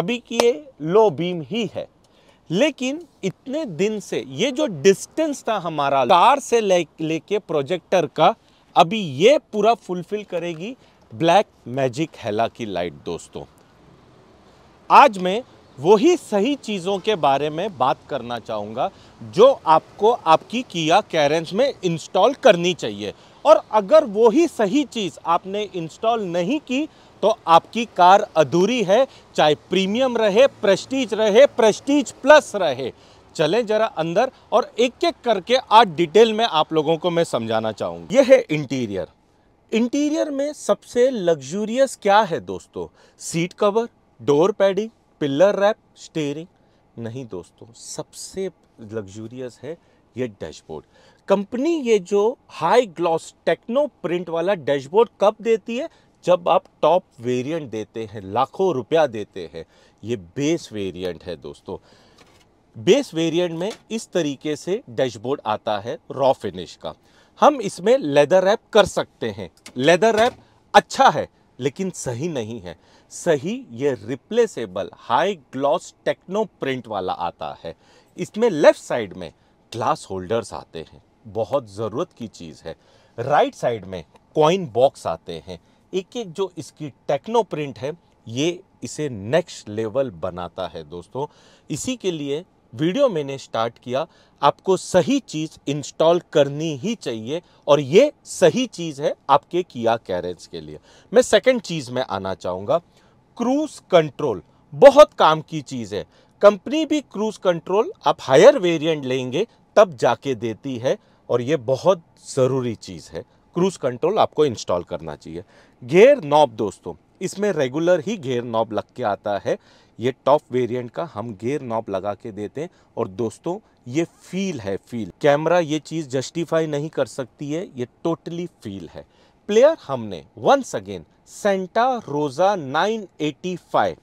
अभी की ये लो बीम ही है लेकिन इतने दिन से ये जो डिस्टेंस था हमारा तार से लेके ले प्रोजेक्टर का अभी ये पूरा फुलफिल करेगी ब्लैक मैजिक हेला की लाइट दोस्तों आज मैं वही सही चीज़ों के बारे में बात करना चाहूँगा जो आपको आपकी किया कैरेंस में इंस्टॉल करनी चाहिए और अगर वही सही चीज़ आपने इंस्टॉल नहीं की तो आपकी कार अधूरी है चाहे प्रीमियम रहे प्रेस्टीज रहे प्रेस्टीज प्लस रहे चलें जरा अंदर और एक एक करके आज डिटेल में आप लोगों को मैं समझाना चाहूँगा यह है इंटीरियर इंटीरियर में सबसे लग्जूरियस क्या है दोस्तों seat cover door padding pillar wrap steering नहीं दोस्तों सबसे लग्जूरियस है ये डैशबोर्ड कंपनी ये जो हाई ग्लॉस टेक्नो प्रिंट वाला डैशबोर्ड कब देती है जब आप टॉप वेरिएंट देते हैं लाखों रुपया देते हैं ये बेस वेरिएंट है दोस्तों बेस वेरिएंट में इस तरीके से डैशबोर्ड आता है रॉ फिनिश का हम इसमें लेदर रैप कर सकते हैं लेदर रैप अच्छा है लेकिन सही नहीं है सही ये replaceable high gloss techno print वाला आता है इसमें लेफ्ट साइड में ग्लास होल्डर्स आते हैं बहुत ज़रूरत की चीज़ है राइट साइड में कॉइन बॉक्स आते हैं एक एक जो इसकी टेक्नो प्रिंट है ये इसे नेक्स्ट लेवल बनाता है दोस्तों इसी के लिए वीडियो मैंने स्टार्ट किया आपको सही चीज़ इंस्टॉल करनी ही चाहिए और ये सही चीज़ है आपके किया कैरेंस के लिए मैं सेकंड चीज़ में आना चाहूँगा क्रूज कंट्रोल बहुत काम की चीज़ है कंपनी भी क्रूज कंट्रोल आप हायर वेरिएंट लेंगे तब जाके देती है और ये बहुत ज़रूरी चीज़ है क्रूज़ कंट्रोल आपको इंस्टॉल करना चाहिए गेयर नॉब दोस्तों इसमें रेगुलर ही गेयर नॉब लग के आता है ये टॉप वेरिएंट का हम गेयर नॉब लगा के देते हैं और दोस्तों ये फील है फील कैमरा ये चीज़ जस्टिफाई नहीं कर सकती है ये टोटली फील है प्लेयर हमने once again Santa Rosa 985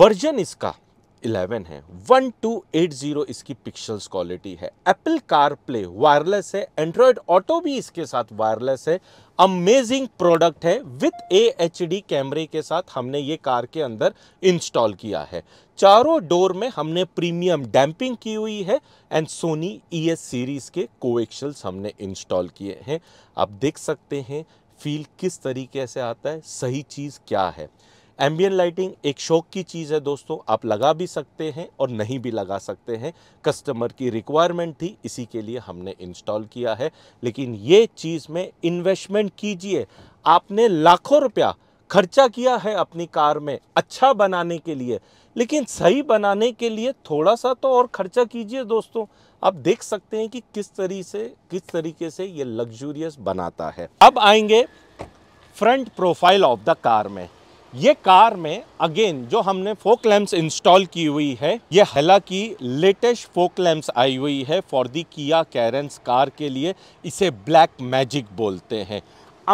version इसका 11 है 1280 इसकी पिक्सल्स क्वालिटी है एप्पल कार प्ले वायरलेस है एंड्रॉयड ऑटो भी इसके साथ वायरलेस है अमेजिंग प्रोडक्ट है विथ ए एच डी कैमरे के साथ हमने ये कार के अंदर इंस्टॉल किया है चारों डोर में हमने प्रीमियम डैम्पिंग की हुई है and Sony E S series के कोएक्शल्स हमने इंस्टॉल किए हैं आप देख सकते हैं फील किस तरीके से आता है सही चीज़ क्या है एम्बियन लाइटिंग एक शौक की चीज़ है दोस्तों आप लगा भी सकते हैं और नहीं भी लगा सकते हैं कस्टमर की रिक्वायरमेंट थी इसी के लिए हमने इंस्टॉल किया है लेकिन ये चीज़ में इन्वेस्टमेंट कीजिए आपने लाखों रुपया खर्चा किया है अपनी कार में अच्छा बनाने के लिए लेकिन सही बनाने के लिए थोड़ा सा तो और खर्चा कीजिए दोस्तों आप देख सकते हैं कि किस तरीके से किस तरीके से ये लग्जूरियस बनाता है अब आएंगे front profile of the car में ये कार में अगेन जो हमने फोक लैम्प्स इंस्टॉल की हुई है ये हालांकि लेटेस्ट फोक लैम्प्स आई हुई है फॉर दी किया कैरेंस कार के लिए इसे ब्लैक मैजिक बोलते हैं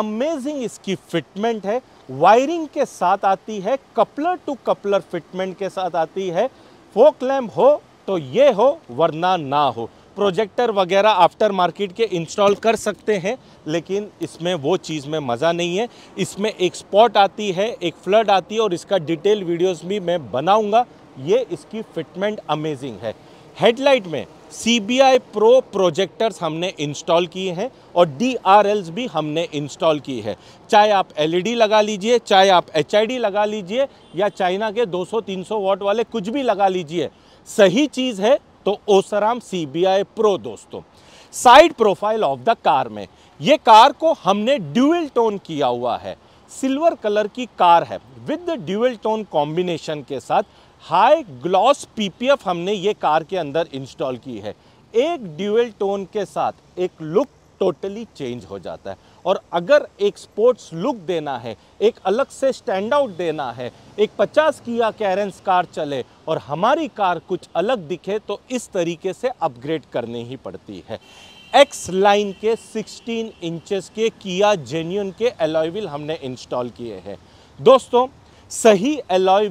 अमेजिंग इसकी फिटमेंट है वायरिंग के साथ आती है कपलर टू कपलर फिटमेंट के साथ आती है फोक लैम्प हो तो ये हो वरना ना हो प्रोजेक्टर वगैरह आफ्टर मार्केट के इंस्टॉल कर सकते हैं लेकिन इसमें वो चीज़ में मज़ा नहीं है इसमें एक स्पॉट आती है एक फ्लड आती है और इसका डिटेल वीडियोस भी मैं बनाऊंगा ये इसकी फिटमेंट अमेजिंग है हेडलाइट में C B I pro projectors हमने इंस्टॉल किए हैं और डी आर एल्स भी हमने इंस्टॉल की है चाहे आप एल ई डी लगा लीजिए चाहे आप एच आई डी लगा लीजिए या चाइना के 200-300 वॉट वाले कुछ भी लगा लीजिए सही चीज़ है तो ओसराम सीबीआई प्रो दोस्तों side profile of the car में ये कार को हमने ड्यूएल टोन किया हुआ है सिल्वर कलर की कार है with the dual tone combination के साथ हाई ग्लॉस पीपीएफ हमने ये कार के अंदर इंस्टॉल की है एक ड्यूएल टोन के साथ एक लुक टोटली चेंज हो जाता है और अगर एक स्पोर्ट्स लुक देना है एक अलग से स्टैंड आउट देना है एक 50 किया कैरेंस कार चले और हमारी कार कुछ अलग दिखे तो इस तरीके से अपग्रेड करनी ही पड़ती है एक्स लाइन के 16 इंचेस के किया जेन्यून के एलॉय हमने इंस्टॉल किए हैं दोस्तों सही एलॉय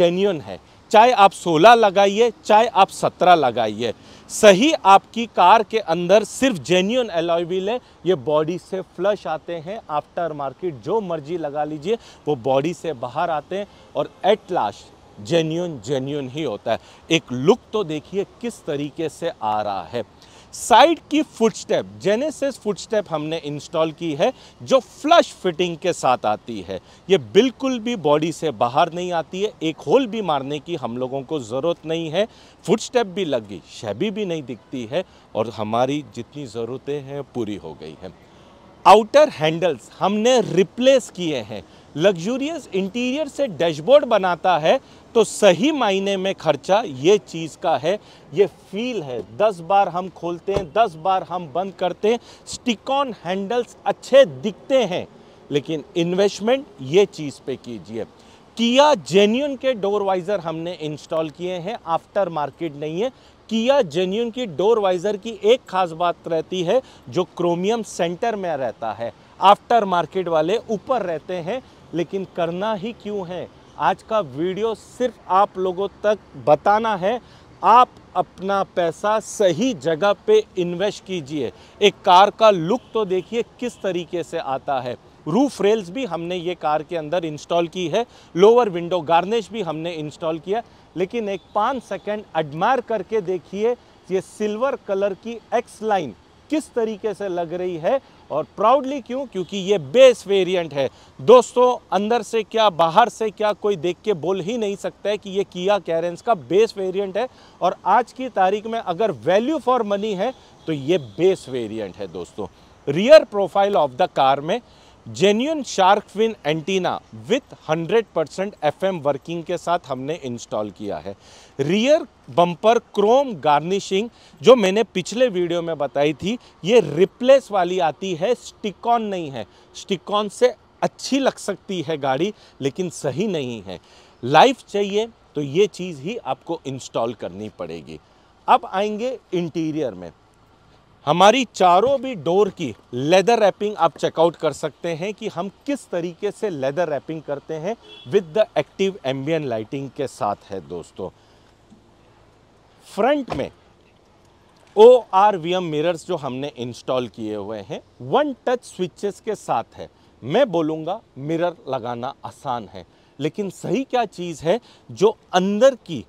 जेन्यून है चाहे आप 16 लगाइए चाहे आप 17 लगाइए सही आपकी कार के अंदर सिर्फ जेन्यून एलॉय है ये बॉडी से फ्लश आते हैं आफ्टर मार्केट जो मर्जी लगा लीजिए वो बॉडी से बाहर आते हैं और एट लास्ट जेन्यून जेन्यून ही होता है एक लुक तो देखिए किस तरीके से आ रहा है साइड की फुटस्टेप जेनेसिस फुटस्टेप हमने इंस्टॉल की है जो फ्लश फिटिंग के साथ आती है ये बिल्कुल भी बॉडी से बाहर नहीं आती है एक होल भी मारने की हम लोगों को ज़रूरत नहीं है फुटस्टेप भी लग गई शैबी भी नहीं दिखती है और हमारी जितनी ज़रूरतें हैं पूरी हो गई हैं आउटर हैंडल्स हमने रिप्लेस किए हैं लग्जूरियस इंटीरियर से डैशबोर्ड बनाता है तो सही मायने में खर्चा ये चीज़ का है ये फील है दस बार हम खोलते हैं दस बार हम बंद करते हैं स्टिकॉन हैंडल्स अच्छे दिखते हैं लेकिन इन्वेस्टमेंट ये चीज़ पे कीजिए किया जेन्यून के डोर वाइज़र हमने इंस्टॉल किए हैं आफ्टर मार्केट नहीं है किया जेन्यून की डोर वाइज़र की एक खास बात रहती है जो क्रोमियम सेंटर में रहता है आफ्टर मार्केट वाले ऊपर रहते हैं लेकिन करना ही क्यों है आज का वीडियो सिर्फ आप लोगों तक बताना है आप अपना पैसा सही जगह पे इन्वेस्ट कीजिए एक कार का लुक तो देखिए किस तरीके से आता है रूफ रेल्स भी हमने ये कार के अंदर इंस्टॉल की है लोअर विंडो गार्निश भी हमने इंस्टॉल किया लेकिन एक पाँच सेकेंड एडमायर करके देखिए ये सिल्वर कलर की एक्स लाइन किस तरीके से लग रही है और प्राउडली क्यों क्योंकि ये बेस वेरिएंट है दोस्तों अंदर से क्या बाहर से क्या कोई देख के बोल ही नहीं सकता है कि ये किया कैरेंस का बेस वेरिएंट है और आज की तारीख में अगर वैल्यू फॉर मनी है तो ये बेस वेरिएंट है दोस्तों rear profile of the car में genuine shark fin antenna with 100 percent F working के साथ हमने इंस्टॉल किया है रियर बम्पर क्रोम गार्निशिंग जो मैंने पिछले वीडियो में बताई थी ये रिप्लेस वाली आती है स्टिकॉन नहीं है स्टिकॉन से अच्छी लग सकती है गाड़ी लेकिन सही नहीं है लाइफ चाहिए तो ये चीज़ ही आपको इंस्टॉल करनी पड़ेगी अब आएंगे इंटीरियर में हमारी चारों भी डोर की लेदर रैपिंग आप चेकआउट कर सकते हैं कि हम किस तरीके से लेदर रैपिंग करते हैं with the active ambient lighting के साथ है दोस्तों फ्रंट में O R V M mirrors जो हमने इंस्टॉल किए हुए हैं वन टच स्विचेस के साथ है मैं बोलूँगा मिरर लगाना आसान है लेकिन सही क्या चीज़ है जो अंदर की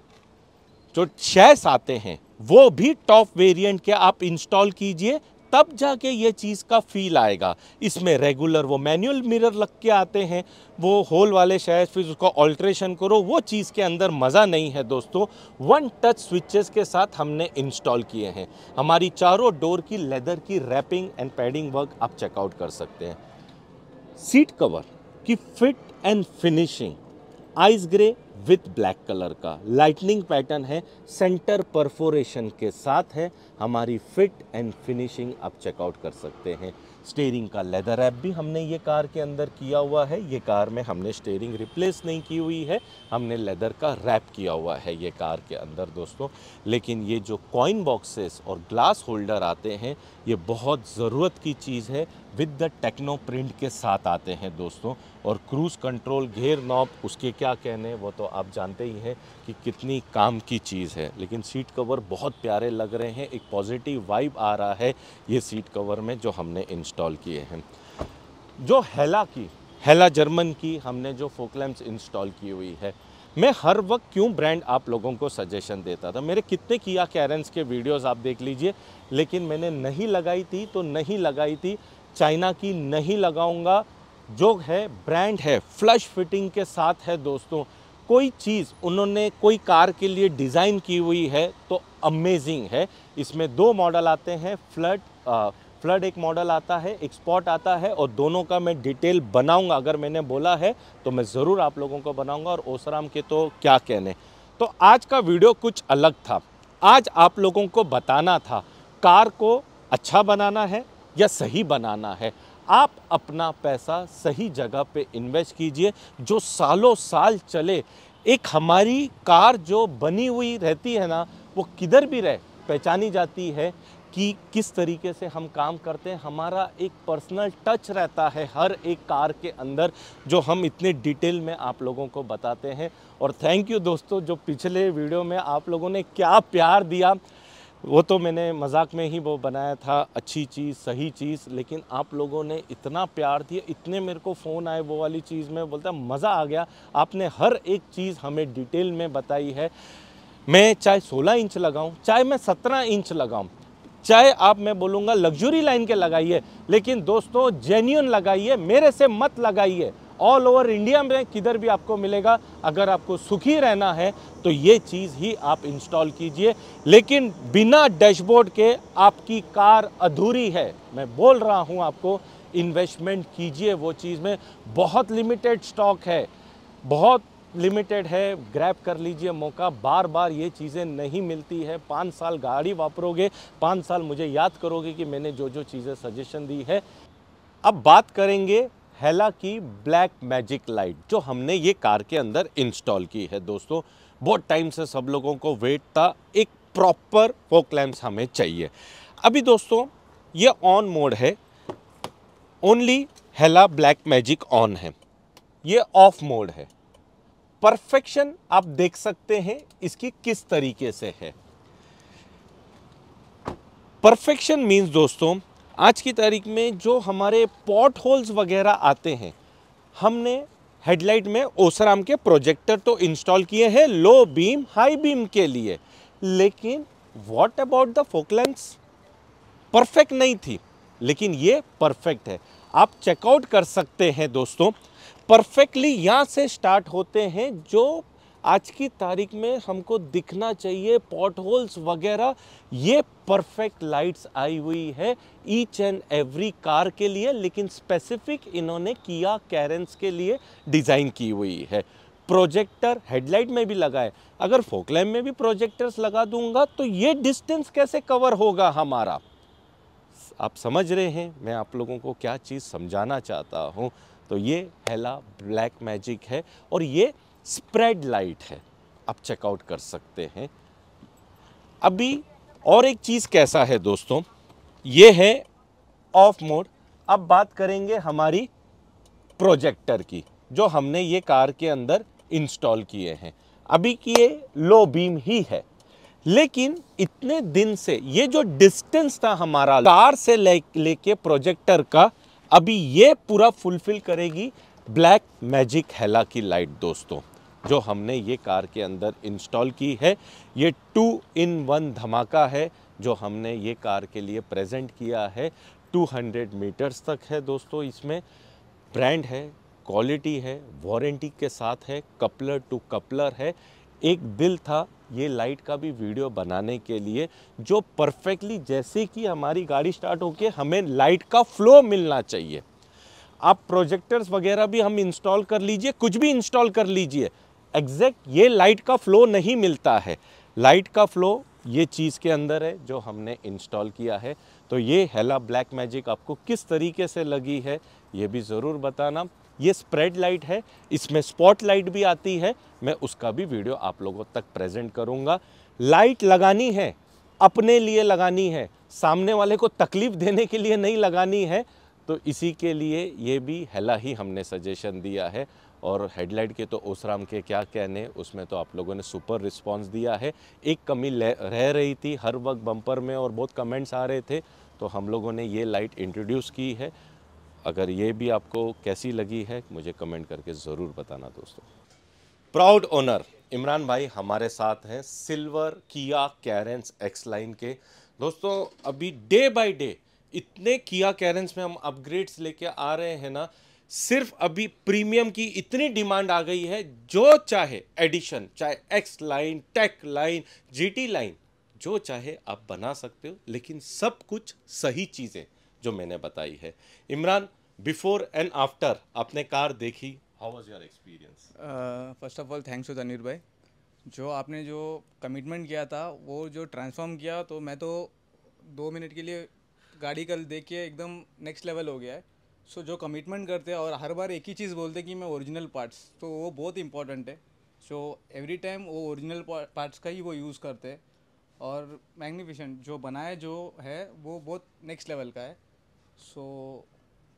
जो चैस आते हैं वो भी टॉप वेरिएंट के आप इंस्टॉल कीजिए तब जाके ये चीज़ का फील आएगा इसमें रेगुलर वो मैनुअल मिरर लग के आते हैं वो होल वाले शायद फिर उसको ऑल्ट्रेशन करो वो चीज़ के अंदर मज़ा नहीं है दोस्तों वन टच स्विचेस के साथ हमने इंस्टॉल किए हैं हमारी चारों डोर की लेदर की रैपिंग एंड पैडिंग वर्क आप चेकआउट कर सकते हैं सीट कवर की fit and finishing ice grey with black colour का लाइटनिंग पैटर्न है सेंटर परफोरेशन के साथ है हमारी फिट एंड फिनिशिंग आप चेकआउट कर सकते हैं स्टेयरिंग का लेदर ऐप भी हमने ये कार के अंदर किया हुआ है ये कार में हमने स्टेयरिंग रिप्लेस नहीं की हुई है हमने लेदर का रैप किया हुआ है ये कार के अंदर दोस्तों लेकिन ये जो कॉइन बॉक्सेस और ग्लास होल्डर आते हैं ये बहुत ज़रूरत की चीज़ है विद द टेक्नो प्रिंट के साथ आते हैं दोस्तों और क्रूज़ कंट्रोल घेर नॉब उसके क्या कहने वो तो आप जानते ही हैं कि कितनी काम की चीज़ है लेकिन सीट कवर बहुत प्यारे लग रहे हैं एक पॉजिटिव वाइब आ रहा है ये सीट कवर में जो हमने इंस्टॉल किए हैं जो हेला की हेला जर्मन की हमने जो फोकलैम्स इंस्टॉल की हुई है मैं हर वक्त क्यों ब्रांड आप लोगों को सजेशन देता था मेरे कितने किया कैरेंस के वीडियोस आप देख लीजिए लेकिन मैंने नहीं लगाई थी तो नहीं लगाई थी चाइना की नहीं लगाऊंगा जो है ब्रांड है फ्लश फिटिंग के साथ है दोस्तों कोई चीज़ उन्होंने कोई कार के लिए डिज़ाइन की हुई है तो अमेजिंग है इसमें दो मॉडल आते हैं फ्लड फ्लड एक मॉडल आता है एक स्पॉट आता है और दोनों का मैं डिटेल बनाऊंगा अगर मैंने बोला है तो मैं ज़रूर आप लोगों को बनाऊंगा और ओसराम के तो क्या कहने तो आज का वीडियो कुछ अलग था आज आप लोगों को बताना था कार को अच्छा बनाना है या सही बनाना है आप अपना पैसा सही जगह पे इन्वेस्ट कीजिए जो सालों साल चले एक हमारी कार जो बनी हुई रहती है ना वो किधर भी रहे पहचानी जाती है कि किस तरीके से हम काम करते हैं हमारा एक पर्सनल टच रहता है हर एक कार के अंदर जो हम इतने डिटेल में आप लोगों को बताते हैं और थैंक यू दोस्तों जो पिछले वीडियो में आप लोगों ने क्या प्यार दिया वो तो मैंने मजाक में ही वो बनाया था अच्छी चीज़ सही चीज़ लेकिन आप लोगों ने इतना प्यार दिया इतने मेरे को फ़ोन आए वो वाली चीज़ में बोलता मज़ा आ गया आपने हर एक चीज़ हमें डिटेल में बताई है मैं चाहे 16 इंच लगाऊं चाहे मैं 17 इंच लगाऊं चाहे आप मैं बोलूँगा लग्जरी लाइन के लगाइए लेकिन दोस्तों जेन्यून लगाइए मेरे से मत लगाइए ऑल ओवर इंडिया में किधर भी आपको मिलेगा अगर आपको सुखी रहना है तो ये चीज़ ही आप इंस्टॉल कीजिए लेकिन बिना डैशबोर्ड के आपकी कार अधूरी है मैं बोल रहा हूँ आपको इन्वेस्टमेंट कीजिए वो चीज़ में बहुत लिमिटेड स्टॉक है बहुत लिमिटेड है ग्रैप कर लीजिए मौका बार बार ये चीज़ें नहीं मिलती है पाँच साल गाड़ी वापरोगे पाँच साल मुझे याद करोगे कि मैंने जो जो चीज़ें सजेशन दी है अब बात करेंगे हेला की ब्लैक मैजिक लाइट जो हमने ये कार के अंदर इंस्टॉल की है दोस्तों बहुत टाइम से सब लोगों को वेट था एक प्रॉपर फोक लैम्प्स हमें चाहिए अभी दोस्तों ये ऑन मोड है only Hella black magic on है ये ऑफ मोड है परफेक्शन आप देख सकते हैं इसकी किस तरीके से है परफेक्शन मीन्स दोस्तों आज की तारीख में जो हमारे पॉट होल्स वगैरह आते हैं हमने हेडलाइट में ओसराम के प्रोजेक्टर तो इंस्टॉल किए हैं लो बीम हाई बीम के लिए लेकिन what about the fog lens perfect नहीं थी लेकिन ये परफेक्ट है आप चेकआउट कर सकते हैं दोस्तों परफेक्टली यहाँ से स्टार्ट होते हैं जो आज की तारीख में हमको दिखना चाहिए पॉट होल्स वगैरह ये परफेक्ट लाइट्स आई हुई है ईच एंड एवरी कार के लिए लेकिन स्पेसिफिक इन्होंने किया कैरेंस के लिए डिज़ाइन की हुई है प्रोजेक्टर हेडलाइट में भी लगाए अगर फोकलैम में भी प्रोजेक्टर्स लगा दूंगा तो ये डिस्टेंस कैसे कवर होगा हमारा आप समझ रहे हैं मैं आप लोगों को क्या चीज़ समझाना चाहता हूँ तो ये हेला ब्लैक मैजिक है और ये स्प्रेड लाइट है आप चेकआउट कर सकते हैं अभी और एक चीज़ कैसा है दोस्तों ये है ऑफ मोड अब बात करेंगे हमारी प्रोजेक्टर की जो हमने ये कार के अंदर इंस्टॉल किए हैं अभी की ये लो बीम ही है लेकिन इतने दिन से ये जो डिस्टेंस था हमारा कार से ले लेके प्रोजेक्टर का अभी ये पूरा फुलफिल करेगी ब्लैक मैजिक हेला की लाइट दोस्तों जो हमने ये कार के अंदर इंस्टॉल की है ये टू इन वन धमाका है जो हमने ये कार के लिए प्रेजेंट किया है 200 मीटर्स तक है दोस्तों इसमें ब्रांड है क्वालिटी है वारंटी के साथ है कपलर टू कपलर है एक दिल था ये लाइट का भी वीडियो बनाने के लिए जो परफेक्टली जैसे कि हमारी गाड़ी स्टार्ट होके हमें लाइट का फ्लो मिलना चाहिए आप प्रोजेक्टर्स वगैरह भी हम इंस्टॉल कर लीजिए कुछ भी इंस्टॉल कर लीजिए एग्जैक्ट ये लाइट का फ्लो नहीं मिलता है लाइट का फ्लो ये चीज़ के अंदर है जो हमने इंस्टॉल किया है तो ये हेला ब्लैक मैजिक आपको किस तरीके से लगी है ये भी ज़रूर बताना ये स्प्रेड लाइट है इसमें स्पॉट लाइट भी आती है मैं उसका भी वीडियो आप लोगों तक प्रेजेंट करूँगा लाइट लगानी है अपने लिए लगानी है सामने वाले को तकलीफ़ देने के लिए नहीं लगानी है तो इसी के लिए ये भी हेला ही हमने सजेशन दिया है और हेडलाइट के तो ओसराम के क्या कहने उसमें तो आप लोगों ने सुपर रिस्पॉन्स दिया है एक कमी रह रही थी हर वक्त बम्पर में और बहुत कमेंट्स आ रहे थे तो हम लोगों ने ये लाइट इंट्रोड्यूस की है अगर ये भी आपको कैसी लगी है मुझे कमेंट करके ज़रूर बताना दोस्तों प्राउड ओनर इमरान भाई हमारे साथ हैं सिल्वर किया कैरेंस एक्स लाइन के दोस्तों अभी डे बाय डे इतने किया कैरेंस में हम अपग्रेड्स लेके आ रहे हैं ना सिर्फ अभी प्रीमियम की इतनी डिमांड आ गई है जो चाहे एडिशन चाहे X line tech line GT line जो चाहे आप बना सकते हो लेकिन सब कुछ सही चीज़ें जो मैंने बताई है इमरान बिफोर एंड आफ्टर आपने कार देखी how was your experience first of all thanks to Tanvir भाई जो आपने जो कमिटमेंट किया था वो जो ट्रांसफॉर्म किया तो मैं तो दो मिनट के लिए गाड़ी कल देख के एकदम नेक्स्ट लेवल हो गया है सो so, जो कमिटमेंट करते हैं और हर बार एक ही चीज़ बोलते हैं कि मैं ओरिजिनल पार्ट्स तो वो बहुत इंपॉर्टेंट है सो एवरी टाइम वो ओरिजिनल पार्ट्स का ही वो यूज़ करते हैं और मैग्निफिशेंट जो बनाए जो है वो बहुत नेक्स्ट लेवल का है सो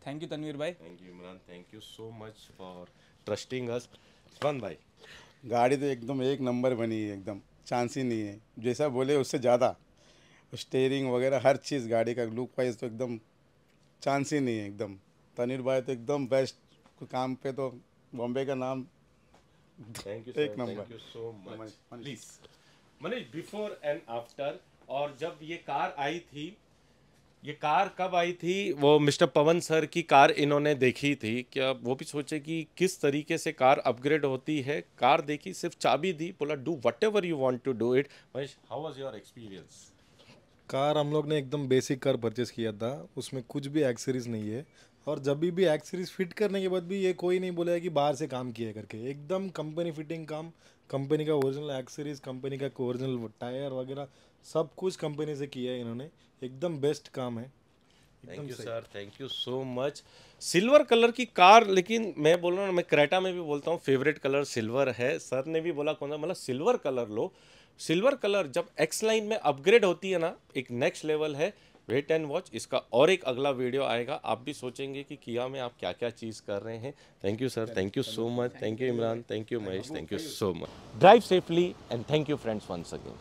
थैंक यू तनवीर भाई thank you Imran thank you so much for trusting us फन भाई गाड़ी तो एकदम एक नंबर बनी है एकदम चांस ही नहीं है जैसा बोले उससे ज़्यादा स्टेयरिंग वगैरह हर चीज़ गाड़ी का लुक वाइज तो एकदम चांस ही नहीं है एकदम तनिर भाई तो एकदम बेस्ट काम पे तो बॉम्बे का नाम एक number Manish before and after और जब ये कार आई थी ये कार कब आई थी वो मिस्टर पवन सर की कार इन्होंने देखी थी क्या वो भी सोचे कि किस तरीके से कार अपग्रेड होती है कार देखी सिर्फ चाबी दी बोला do whatever you want to do it Manish how was your experience car हम लोग ने एकदम बेसिक कार परचेज़ किया था उसमें कुछ भी एक्सेसरीज नहीं है और जब भी भी एक्सरीज फिट करने के बाद भी ये कोई नहीं बोलेगा कि बाहर से काम किया करके एकदम कंपनी फिटिंग काम कंपनी का ओरिजिनल एक्सरीज कंपनी का ओरिजिनल टायर वगैरह सब कुछ कंपनी से किया है इन्होंने एकदम बेस्ट काम है thank you sir thank you so much silver colour की कार लेकिन मैं बोल रहा हूँ मैं क्रेटा में भी बोलता हूँ फेवरेट कलर सिल्वर है सर ने भी बोला कौन सा मतलब सिल्वर कलर लो सिल्वर कलर जब एक्स लाइन में अपग्रेड होती है ना एक नेक्स्ट लेवल है वेट एंड वॉच इसका और एक अगला वीडियो आएगा आप भी सोचेंगे कि किया में आप क्या क्या चीज़ कर रहे हैं thank you sir thank you so much thank you Imran thank you Mahesh thank you so much drive safely and thank you friends once again